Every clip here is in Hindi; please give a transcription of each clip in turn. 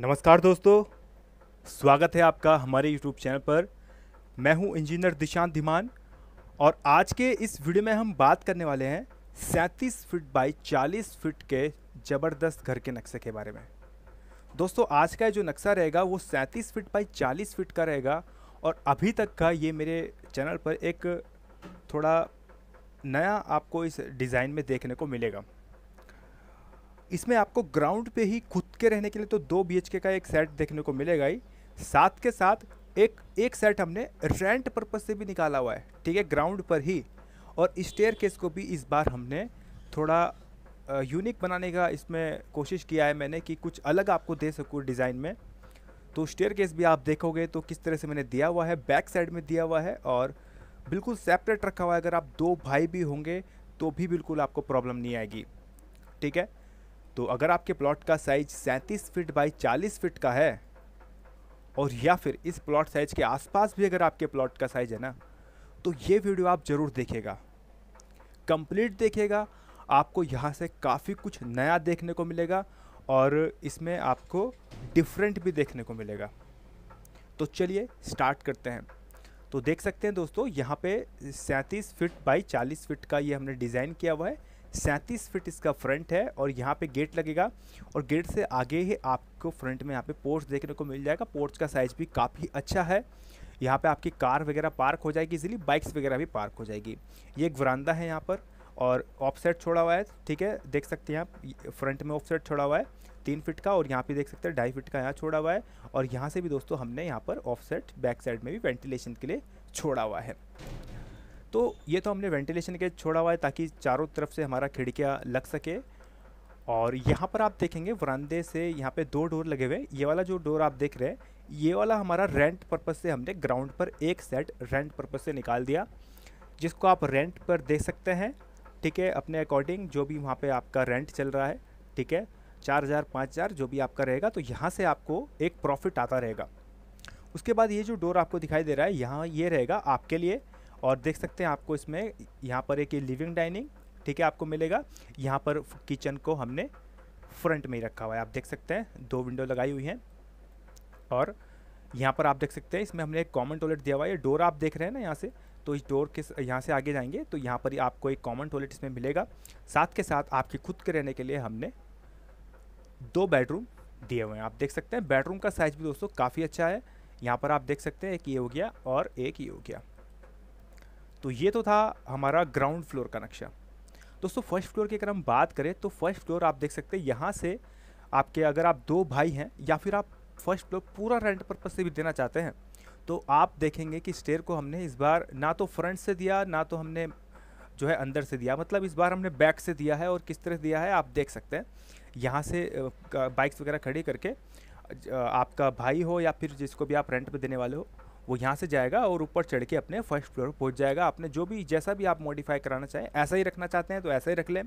नमस्कार दोस्तों स्वागत है आपका हमारे YouTube चैनल पर मैं हूं इंजीनियर दिशांत धीमान और आज के इस वीडियो में हम बात करने वाले हैं सैंतीस फिट बाई 40 फिट के ज़बरदस्त घर के नक्शे के बारे में दोस्तों आज का जो नक्शा रहेगा वो सैंतीस फिट बाई 40 फिट का रहेगा और अभी तक का ये मेरे चैनल पर एक थोड़ा नया आपको इस डिज़ाइन में देखने को मिलेगा इसमें आपको ग्राउंड पे ही खुद के रहने के लिए तो दो बी का एक सेट देखने को मिलेगा ही साथ के साथ एक एक सेट हमने रेंट पर्पज से भी निकाला हुआ है ठीक है ग्राउंड पर ही और स्टेयर केस को भी इस बार हमने थोड़ा यूनिक बनाने का इसमें कोशिश किया है मैंने कि कुछ अलग आपको दे सकूँ डिज़ाइन में तो स्टेयर केस भी आप देखोगे तो किस तरह से मैंने दिया हुआ है बैक साइड में दिया हुआ है और बिल्कुल सेपरेट रखा हुआ है अगर आप दो भाई भी होंगे तो भी बिल्कुल आपको प्रॉब्लम नहीं आएगी ठीक है तो अगर आपके प्लॉट का साइज सैंतीस फीट बाई चालीस फीट का है और या फिर इस प्लॉट साइज़ के आसपास भी अगर आपके प्लॉट का साइज़ है ना तो ये वीडियो आप ज़रूर देखेगा कंप्लीट देखेगा आपको यहाँ से काफ़ी कुछ नया देखने को मिलेगा और इसमें आपको डिफरेंट भी देखने को मिलेगा तो चलिए स्टार्ट करते हैं तो देख सकते हैं दोस्तों यहाँ पे सैंतीस फिट बाई चालीस फिट का ये हमने डिज़ाइन किया हुआ है सैंतीस फिट इसका फ्रंट है और यहाँ पे गेट लगेगा और गेट से आगे ही आपको फ्रंट में यहाँ पे पोर्च देखने को मिल जाएगा पोर्च का साइज़ भी काफ़ी अच्छा है यहाँ पे आपकी कार वगैरह पार्क हो जाएगी इजिली बाइक्स वगैरह भी पार्क हो जाएगी ये एक वरानदा है यहाँ पर और ऑफ साइड छोड़ा हुआ है ठीक है देख सकते हैं आप फ्रंट में ऑफ साइड छोड़ा हुआ है तीन फिट का और यहाँ पे देख सकते हैं ढाई फिट का यहाँ छोड़ा हुआ है और यहाँ से भी दोस्तों हमने यहाँ पर ऑफ साइड बैक साइड में भी वेंटिलेशन के लिए छोड़ा हुआ है तो ये तो हमने वेंटिलेशन के छोड़ा हुआ है ताकि चारों तरफ से हमारा खिड़कियाँ लग सके और यहाँ पर आप देखेंगे वरानदे से यहाँ पे दो डोर लगे हुए ये वाला जो डोर आप देख रहे हैं ये वाला हमारा रेंट पर्पज़ से हमने ग्राउंड पर एक सेट रेंट पर्पज़ से निकाल दिया जिसको आप रेंट पर देख सकते हैं ठीक है अपने अकॉर्डिंग जो भी वहाँ पर आपका रेंट चल रहा है ठीक है चार हज़ार पाँच हज़ार जो भी आपका रहेगा तो यहाँ से आपको एक प्रॉफिट आता रहेगा उसके बाद ये जो डोर आपको दिखाई दे रहा है यहाँ ये रहेगा आपके लिए और देख सकते हैं आपको इसमें यहाँ पर एक लिविंग डाइनिंग ठीक है आपको मिलेगा यहाँ पर किचन को हमने फ्रंट में ही रखा हुआ है आप देख सकते हैं दो विंडो लगाई हुई हैं और यहाँ पर आप देख सकते हैं इसमें हमने एक कॉमन टॉयलेट दिया हुआ है डोर आप देख रहे हैं ना यहाँ से तो इस डोर के यहाँ से आगे जाएंगे तो यहाँ पर ही आपको एक कॉमन टॉयलेट इसमें मिलेगा साथ के साथ आपके खुद के रहने के लिए हमने दो बेडरूम दिए हुए हैं आप देख सकते हैं बेडरूम का साइज़ भी दोस्तों काफ़ी अच्छा है यहाँ पर आप देख सकते हैं एक ये हो गया और एक ये हो गया तो ये तो था हमारा ग्राउंड फ्लोर का नक्शा दोस्तों फर्स्ट फ्लोर की अगर हम बात करें तो फर्स्ट फ्लोर आप देख सकते हैं यहाँ से आपके अगर आप दो भाई हैं या फिर आप फर्स्ट फ्लोर पूरा रेंट पर्पज से भी देना चाहते हैं तो आप देखेंगे कि स्टेयर को हमने इस बार ना तो फ्रंट से दिया ना तो हमने जो है अंदर से दिया मतलब इस बार हमने बैक से दिया है और किस तरह दिया है आप देख सकते हैं यहाँ से बाइक्स वगैरह खड़ी करके आपका भाई हो या फिर जिसको भी आप रेंट पर देने वाले हो वो यहाँ से जाएगा और ऊपर चढ़ के अपने फर्स्ट फ्लोर पर पहुँच जाएगा आपने जो भी जैसा भी आप मॉडिफाई कराना चाहें ऐसा ही रखना चाहते हैं तो ऐसा ही रख लें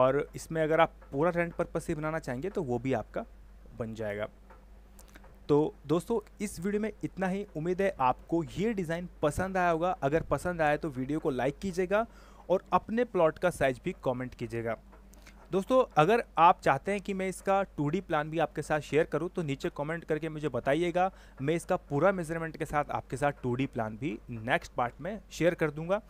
और इसमें अगर आप पूरा रेंट पर्पज़ से बनाना चाहेंगे तो वो भी आपका बन जाएगा तो दोस्तों इस वीडियो में इतना ही उम्मीद है आपको ये डिज़ाइन पसंद आया होगा अगर पसंद आया तो वीडियो को लाइक कीजिएगा और अपने प्लॉट का साइज भी कमेंट कीजिएगा दोस्तों अगर आप चाहते हैं कि मैं इसका टू प्लान भी आपके साथ शेयर करूँ तो नीचे कमेंट करके मुझे बताइएगा मैं इसका पूरा मेजरमेंट के साथ आपके साथ टू प्लान भी नेक्स्ट पार्ट में शेयर कर दूंगा